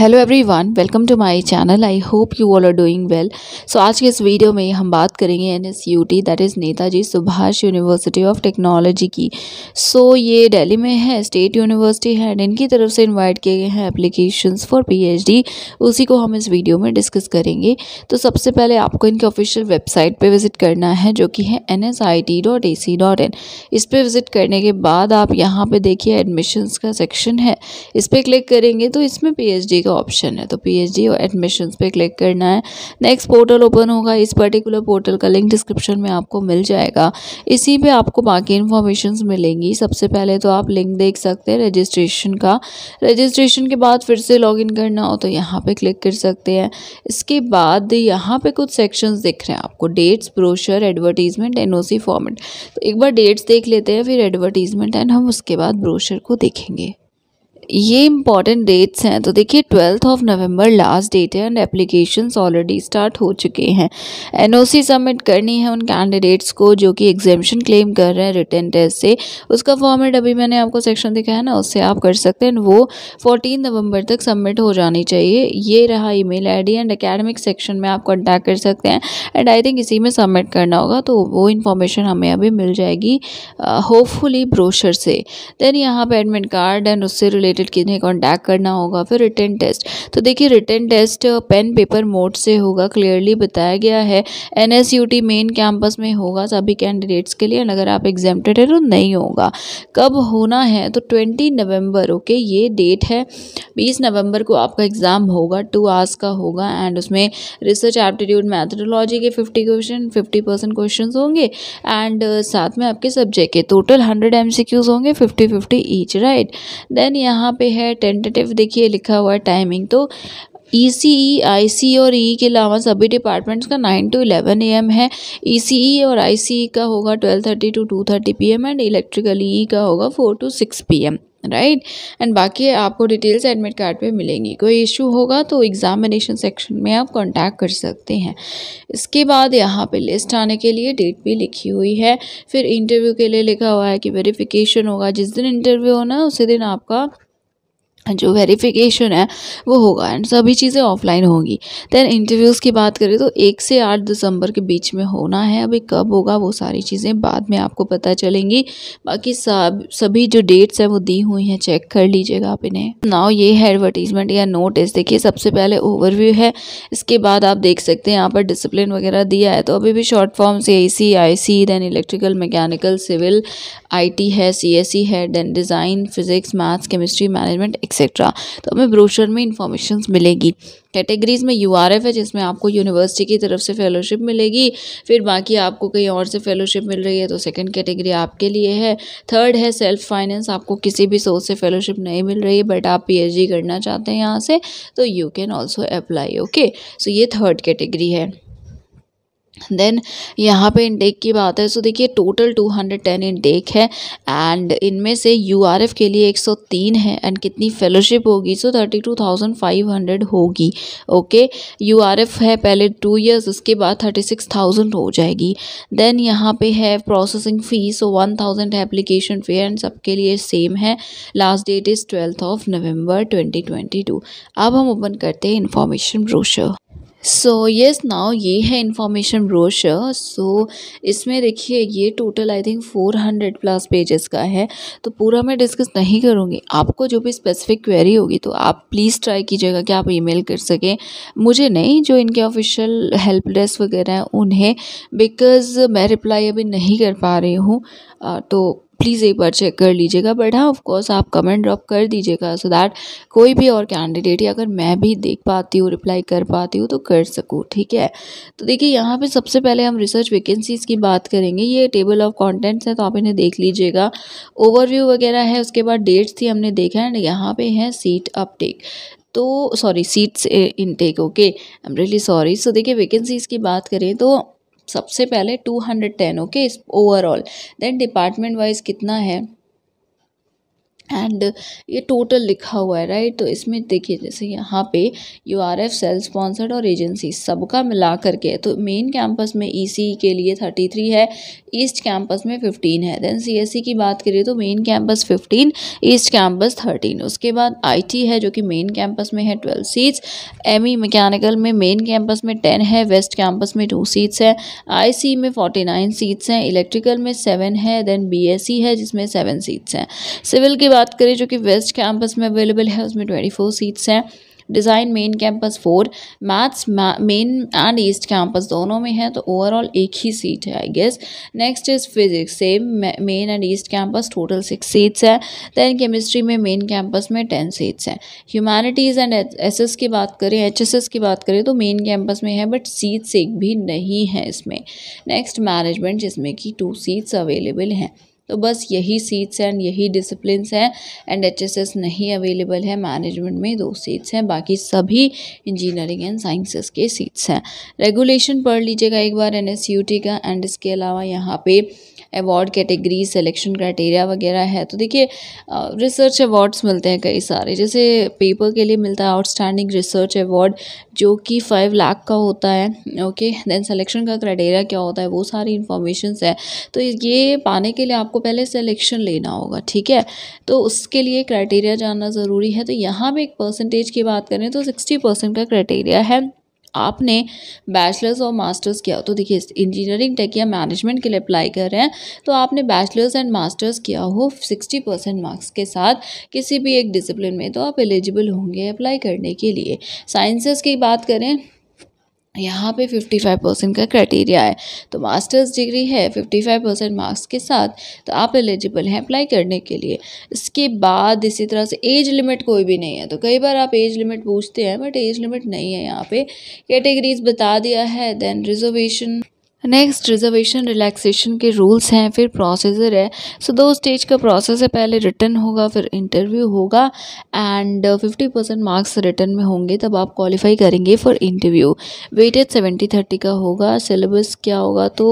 hello everyone welcome to my channel I hope you all are doing well so आज के इस वीडियो में हम बात करेंगे N S U T that is Netaji Subhash university of technology की सो so, ये दिल्ली में है स्टेट यूनिवर्सिटी है एंड इनकी तरफ से इनवाइट किए गए हैं एप्लीकेशंस फॉर पीएचडी उसी को हम इस वीडियो में डिस्कस करेंगे तो सबसे पहले आपको इनके ऑफिशियल वेबसाइट पर विज़िट करना है जो कि है N S I T dot A C dot in इस पर विज़िट करने के बाद आप यहाँ पर देखिए एडमिशन्स का सेक्शन है इस पर क्लिक करेंगे तो इसमें पी एच डी का का ऑप्शन है तो पीएचडी और एडमिशन पे क्लिक करना है नेक्स्ट पोर्टल ओपन होगा इस पर्टिकुलर पोर्टल का लिंक डिस्क्रिप्शन में आपको मिल जाएगा इसी पे आपको बाकी इन्फॉर्मेशन मिलेंगी सबसे पहले तो आप लिंक देख सकते हैं रजिस्ट्रेशन का रजिस्ट्रेशन के बाद फिर से लॉगिन करना हो तो यहाँ पर क्लिक कर सकते हैं इसके बाद यहाँ पर कुछ सेक्शन दिख रहे हैं आपको dates brochure advertisement see format तो एक बार डेट्स देख लेते हैं फिर एडवर्टीजमेंट एंड हम उसके बाद ब्रोशर को देखेंगे ये इंपॉर्टेंट डेट्स हैं तो देखिए twelfth of November last date है एंड एप्लीकेशन ऑलरेडी स्टार्ट हो चुके हैं एनओसी सबमिट करनी है उन कैंडिडेट्स को जो कि एग्जामेशन क्लेम कर रहे हैं रिटर्न टेस्ट से उसका फॉर्मेट अभी मैंने आपको सेक्शन दिखाया ना उससे आप कर सकते हैं वो फोर्टीन नवंबर तक सबमिट हो जानी चाहिए ये रहा I D and academic section में आप कॉन्टैक्ट कर सकते हैं एंड आई थिंक इसी में सबमिट करना होगा तो वो इन्फॉर्मेशन हमें अभी मिल जाएगी होपफुली ब्रोशर से देन यहाँ पर एडमिट कार्ड एंड उससे रिलेटेड रिलेटेड किन्हें कॉन्टैक्ट करना होगा फिर रिटर्न टेस्ट तो देखिए written test pen paper mode से होगा क्लियरली बताया गया है N S U T main campus में होगा सभी कैंडिडेट्स के लिए अगर आप एग्जामेटेड है तो नहीं होगा कब होना है तो ट्वेंटी नवंबर ओके ये डेट है बीस नवंबर को आपका एग्ज़ाम होगा टू आवर्स का होगा एंड उसमें रिसर्च एप्टीट्यूड मैथडोलॉजी के fifty question fifty percent question होंगे एंड uh, साथ में आपके सब्जेक्ट के टोटल हंड्रेड एम होंगे fifty fifty each right then यहाँ यहाँ पे है टेंटेटिव देखिए लिखा हुआ है टाइमिंग तो ई सी ई आई सी और ई e के अलावा सभी डिपार्टमेंट्स का nine to eleven A M है ई सी ई और आई सी ई का होगा twelve thirty to two thirty P M and electrical E का होगा four to six P M right and बाकी आपको डिटेल्स एडमिट कार्ड पे मिलेंगी कोई इशू होगा तो एग्जामिनेशन सेक्शन में आप कांटेक्ट कर सकते हैं इसके बाद यहाँ पे लिस्ट आने के लिए डेट भी लिखी हुई है फिर इंटरव्यू के लिए लिखा हुआ है कि वेरिफिकेशन होगा जिस दिन इंटरव्यू होना उसी दिन आपका जो वेरिफिकेशन है वो होगा एंड सभी चीज़ें ऑफलाइन होंगी दैन इंटरव्यूज़ की बात करें तो एक से आठ दिसंबर के बीच में होना है अभी कब होगा वो सारी चीज़ें बाद में आपको पता चलेंगी बाकी सब सभी जो डेट्स हैं वो दी हुई हैं चेक कर लीजिएगा आप इन्हें नाव ये है एडवर्टीजमेंट या नोटिस देखिए सबसे पहले ओवरव्यू है इसके बाद आप देख सकते हैं यहाँ पर डिसिप्लिन वगैरह दिया है तो अभी भी short forms A C I C electrical mechanical civil IT है सीएससी e है then design physics maths chemistry management etcetera तो हमें ब्रोशर में इंफॉर्मेशन मिलेगी कैटेगरीज़ में यू है जिसमें आपको यूनिवर्सिटी की तरफ से फेलोशिप मिलेगी फिर बाकी आपको कहीं और से फेलोशिप मिल रही है तो सेकंड कैटेगरी आपके लिए है थर्ड है सेल्फ फाइनेंस आपको किसी भी सोर्स से फेलोशिप नहीं मिल रही है बट आप डी करना चाहते हैं यहाँ से तो you can also apply okay so ये थर्ड कैटेगरी है देन यहाँ पे इनटेक की बात है सो देखिए टोटल 210 इनटेक है एंड इनमें से यूआरएफ के लिए 103 है एंड कितनी फेलोशिप होगी सो 32,500 होगी ओके यूआरएफ है पहले टू इयर्स उसके बाद 36,000 हो जाएगी देन यहाँ पे है प्रोसेसिंग फ़ी सो 1,000 है एप्लीकेशन फ़ी एंड सबके लिए सेम है last date is twelfth of November twenty अब हम ओपन करते हैं information brochure so yes now ये है इन्फॉर्मेशन ब्रोशर सो इसमें देखिए ये total I think four hundred plus pages का है तो पूरा मैं डिस्कस नहीं करूँगी आपको जो भी स्पेसिफिक क्वेरी होगी तो आप प्लीज़ ट्राई कीजिएगा कि आप ईमेल कर सकें मुझे नहीं जो इनके ऑफिशियल हेल्प डेस्क वगैरह हैं उन्हें बिकॉज़ मैं रिप्लाई अभी नहीं कर पा रही हूँ तो प्लीज़ एक बार चेक कर लीजिएगा बट हाँ ऑफकोर्स आप कमेंट ड्रॉप कर दीजिएगा सो दैट कोई भी और कैंडिडेट या अगर मैं भी देख पाती हूँ रिप्लाई कर पाती हूँ तो कर सकूँ ठीक है तो देखिए यहाँ पे सबसे पहले हम रिसर्च वैकेंसीज़ की बात करेंगे ये टेबल ऑफ कॉन्टेंट्स है तो आप इन्हें देख लीजिएगा ओवरव्यू वगैरह है उसके बाद डेट्स थी हमने देखा एंड यहाँ पर है सीट अपटेक तो sorry seats intake okay I am really sorry so देखिए वैकेंसीज़ की बात करें तो सबसे पहले two hundred ten okay overall then department wise कितना है एंड ये टोटल लिखा हुआ है राइट तो इसमें देखिए जैसे यहाँ पे U R F cell sponsored और एजेंसी सबका मिला करके तो मेन कैंपस में ई e सी e के लिए थर्टी थ्री है ईस्ट कैंपस में फिफ्टीन है देन सी एस सी की बात करिए तो main campus fifteen east campus thirteen उसके बाद आई टी है जो कि मेन कैंपस में है twelve seats M E mechanical में मेन कैंपस में टेन है वेस्ट कैंपस में टू सीट्स है आई सी e में फोर्टी नाइन सीट्स हैं इलेक्ट्रिकल में सेवन है देन बी एस सी है जिसमें सेवन सीट्स हैं सिविल के बाद बात करें जो कि वेस्ट कैंपस में अवेलेबल है उसमें ट्वेंटी फोर सीट्स हैं design main campus four maths main and east campus दोनों में है तो ओवरऑल एक ही सीट है I guess next is physics same main and east campus total six seats हैं दैन केमिस्ट्री में मेन कैंपस में टेन सीट्स हैं ह्यूमैनिटीज़ एंड एस की बात करें एच की बात करें तो मेन कैंपस में है बट सीट्स एक भी नहीं है इसमें नेक्स्ट मैनेजमेंट जिसमें कि टू सीट्स अवेलेबल हैं तो बस यही सीट्स एंड यही डिसिप्लिनस हैं एंड एच नहीं अवेलेबल है मैनेजमेंट में दो सीट्स हैं बाकी सभी इंजीनियरिंग एंड साइंसेस के सीट्स हैं रेगुलेशन पढ़ लीजिएगा एक बार एन का एंड इसके अलावा यहाँ पे अवार्ड कैटेगरी सिलेक्शन क्राइटेरिया वगैरह है तो देखिए रिसर्च अवार्ड्स मिलते हैं कई सारे जैसे पेपर के लिए मिलता है आउटस्टैंडिंग रिसर्च अवार्ड जो कि फाइव लाख का होता है ओके देन सिलेक्शन का क्राइटेरिया क्या होता है वो सारी इन्फॉर्मेशन है तो ये पाने के लिए आपको पहले सिलेक्शन लेना होगा ठीक है तो उसके लिए क्राइटेरिया जानना ज़रूरी है तो यहाँ पर एक परसेंटेज की बात करें तो सिक्सटी परसेंट का क्राइटेरिया है आपने बैचलर्स और मास्टर्स किया तो देखिए इंजीनियरिंग टेक या मैनेजमेंट के लिए अप्लाई कर रहे हैं तो आपने बैचलर्स एंड मास्टर्स किया हो सिक्सटी परसेंट मार्क्स के साथ किसी भी एक डिसिप्लिन में तो आप एलिजिबल होंगे अप्लाई करने के लिए साइंसेस की बात करें यहाँ पे 55 परसेंट का क्राइटेरिया है तो मास्टर्स डिग्री है 55 परसेंट मार्क्स के साथ तो आप एलिजिबल हैं अप्लाई करने के लिए इसके बाद इसी तरह से एज लिमिट कोई भी नहीं है तो कई बार आप एज लिमिट पूछते हैं बट एज लिमिट नहीं है यहाँ पे कैटेगरीज बता दिया है then reservation next reservation relaxation के रूल्स हैं फिर प्रोसेसर है सो दो स्टेज का प्रोसेस है पहले रिटर्न होगा फिर इंटरव्यू होगा and fifty percent marks written में होंगे तब आप क्वालिफाई करेंगे for interview weighted seventy thirty का होगा सिलेबस क्या होगा तो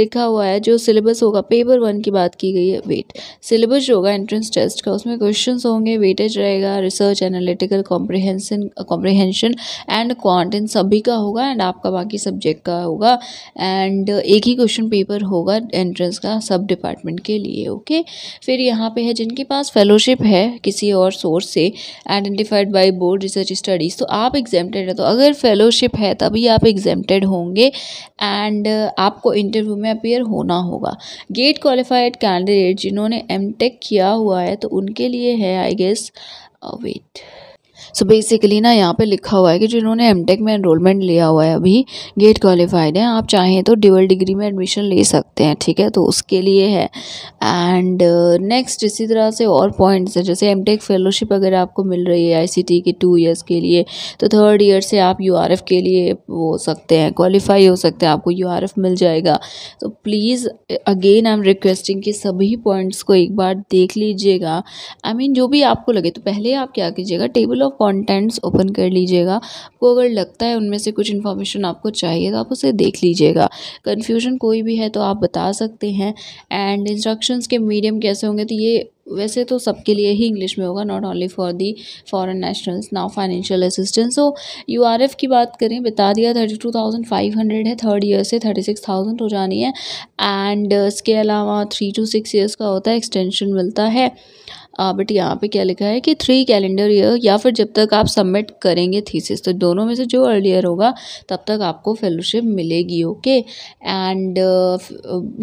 लिखा हुआ है जो सिलेबस होगा पेपर वन की बात की गई है वेट सिलेबस जो होगा एंट्रेंस टेस्ट का उसमें क्वेश्चन होंगे वेटेज रहेगा research analytical comprehension comprehension and quant सभी का होगा एंड आपका बाकी सब्जेक्ट का होगा एंड एंड uh, एक ही क्वेश्चन पेपर होगा एंट्रेंस का सब डिपार्टमेंट के लिए ओके फिर यहाँ पे है जिनके पास फेलोशिप है किसी और सोर्स से identified by board research studies तो आप एग्जामटेड है तो अगर फेलोशिप है तभी आप एग्जामटेड होंगे एंड uh, आपको इंटरव्यू में अपेयर होना होगा गेट क्वालिफाइड कैंडिडेट जिन्होंने एम किया हुआ है तो उनके लिए है I guess wait so basically ना यहाँ पे लिखा हुआ है कि जिन्होंने एम में एनरोलमेंट लिया हुआ है अभी गेट क्वालिफाइड है आप चाहें तो ड्यूअल डिग्री में एडमिशन ले सकते हैं ठीक है तो उसके लिए है एंड नेक्स्ट uh, इसी तरह से और पॉइंट्स हैं जैसे एम फेलोशिप अगर आपको मिल रही है आई के टू ईयर्स के लिए तो थर्ड ईयर से आप यू के लिए हो सकते हैं क्वालिफाई हो सकते हैं आपको यू मिल जाएगा तो please again I am requesting कि सभी पॉइंट्स को एक बार देख लीजिएगा आई I मीन mean, जो भी आपको लगे तो पहले आप क्या कीजिएगा टेबल ऑफ कॉन्टेंट्स ओपन कर लीजिएगा आपको अगर लगता है उनमें से कुछ इन्फॉर्मेशन आपको चाहिए तो आप उसे देख लीजिएगा कन्फ्यूजन कोई भी है तो आप बता सकते हैं एंड इंस्ट्रक्शंस के मीडियम कैसे होंगे तो ये वैसे तो सबके लिए ही इंग्लिश में होगा not only for the foreign nationals now financial assistance so U R F की बात करें बता दिया thirty two thousand five hundred है थर्ड ईयर से थर्टी सिक्स थाउजेंड हो जानी है एंड uh, इसके अलावा थ्री टू सिक्स ईयर्स का होता है एक्सटेंशन मिलता है बट यहाँ पे क्या लिखा है कि थ्री कैलेंडर ईयर या फिर जब तक आप सबमिट करेंगे थीसिस तो दोनों में से जो अर्लियर होगा तब तक आपको फेलोशिप मिलेगी ओके एंड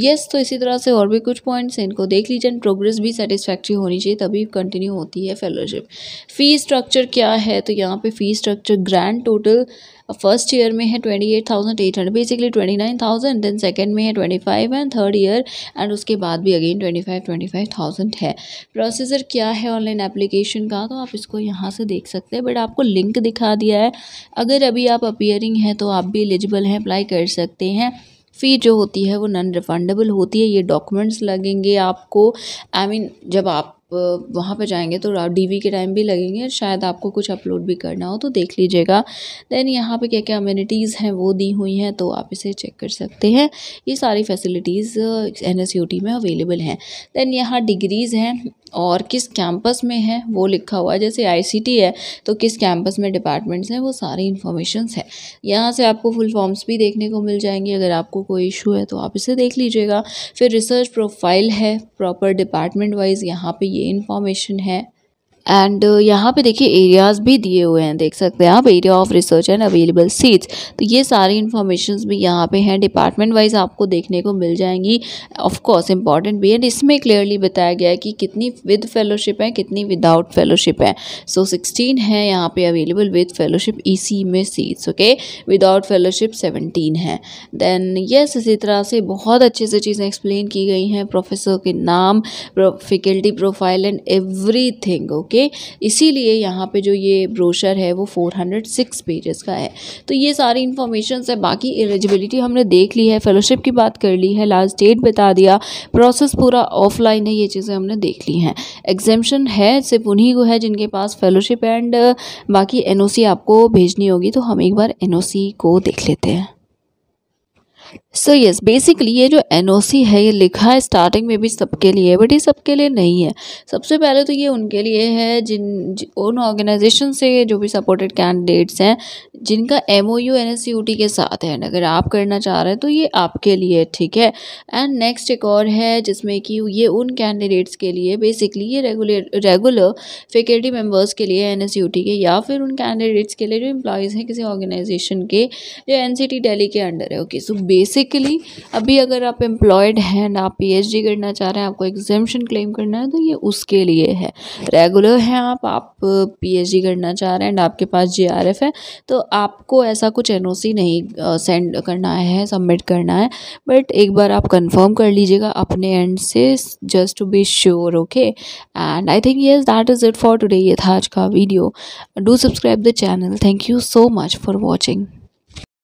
यस तो इसी तरह से और भी कुछ पॉइंट्स हैं इनको देख लीजिए एंड प्रोग्रेस भी सेटिस्फैक्ट्री होनी चाहिए तभी कंटिन्यू होती है फेलोशिप फ़ी स्ट्रक्चर क्या है तो यहाँ पे फ़ी स्ट्रक्चर ग्रैंड टोटल अब फर्स्ट ईयर में है twenty eight thousand eight hundred basically twenty nine thousand then second में है twenty five and third year and उसके बाद भी again twenty five twenty five thousand है प्रोसीजर क्या है ऑनलाइन एप्लीकेशन का तो आप इसको यहाँ से देख सकते हैं बट आपको लिंक दिखा दिया है अगर अभी आप अपियरिंग हैं तो आप भी एलिजिबल हैं अप्लाई कर सकते हैं फ़ी जो होती है वो नॉन रिफंडेबल होती है ये डॉक्यूमेंट्स लगेंगे आपको आई I मीन mean, जब आप वहाँ पर जाएंगे तो डीवी के टाइम भी लगेंगे शायद आपको कुछ अपलोड भी करना हो तो देख लीजिएगा देन यहाँ पे क्या क्या अम्यूनिटीज़ हैं वो दी हुई हैं तो आप इसे चेक कर सकते हैं ये सारी फैसिलिटीज़ एन uh, में अवेलेबल हैं देन यहाँ डिग्रीज़ हैं और किस कैंपस में है वो लिखा हुआ है जैसे आईसीटी है तो किस कैंपस में डिपार्टमेंट्स हैं वो सारी इन्फॉर्मेशंस है यहाँ से आपको फुल फॉर्म्स भी देखने को मिल जाएंगे अगर आपको कोई इशू है तो आप इसे देख लीजिएगा फिर रिसर्च प्रोफाइल है प्रॉपर डिपार्टमेंट वाइज यहाँ पे ये इन्फॉर्मेशन है एंड uh, यहाँ पे देखिए एरियाज भी दिए हुए हैं देख सकते हैं आप area of research and available seats तो ये सारी इन्फॉर्मेशन भी यहाँ पे हैं डिपार्टमेंट वाइज आपको देखने को मिल जाएंगी ऑफकोर्स इंपॉर्टेंट भी एंड इसमें क्लियरली बताया गया है कि कितनी विद फेलोशिप है कितनी विदाउट फेलोशिप है सो सिक्सटीन है यहाँ पे अवेलेबल विद फेलोशिप ई में seats okay without fellowship seventeen है देन यस इसी तरह से बहुत अच्छे से चीज़ें एक्सप्लेन की गई हैं प्रोफेसर के नाम faculty profile and everything okay okay इसीलिए यहाँ पे जो ये ब्रोशर है वो 406 पेजेस का है तो ये सारी इन्फॉर्मेशन है बाकी एलिजिबिलिटी हमने देख ली है फेलोशिप की बात कर ली है लास्ट डेट बता दिया प्रोसेस पूरा ऑफलाइन है ये चीज़ें हमने देख ली हैं एग्जेम्पन है सिर्फ उन्हीं को है जिनके पास फेलोशिप एंड बाकी एन आपको भेजनी होगी तो हम एक बार एन को देख लेते हैं सो यस बेसिकली ये जो एनओसी है ये लिखा है स्टार्टिंग में भी सबके लिए बट ये सबके लिए नहीं है सबसे पहले तो ये उनके लिए है जिन उन ऑर्गेनाइजेशन से जो भी सपोर्टेड कैंडिडेट्स हैं जिनका M O U N S U T के साथ है अगर आप करना चाह रहे हैं तो ये आपके लिए ठीक है एंड नेक्स्ट एक और है जिसमें कि ये उन कैंडिडेट्स के लिए बेसिकली ये रेगुलर रेगुलर फैकल्टी मेम्बर्स के लिए एन एस यू टी के या फिर उन कैंडिडेट्स के लिए जो एम्प्लॉयज़ हैं किसी ऑर्गेनाइजेशन के जो एन सी टी डेली के अंडर है ओके सो बेस बेसिकली अभी अगर आप एम्प्लॉयड हैं ना आप पी करना चाह रहे हैं आपको एग्जामेशन क्लेम करना है तो ये उसके लिए है रेगुलर हैं आप आप पी करना चाह रहे हैं एंड आपके पास जीआरएफ है तो आपको ऐसा कुछ एन नहीं सेंड करना है सबमिट करना है बट एक बार आप कन्फर्म कर लीजिएगा अपने एंड से just to be sure okay and I think yes that is it for today ये था आज का video do subscribe the channel thank you so much for watching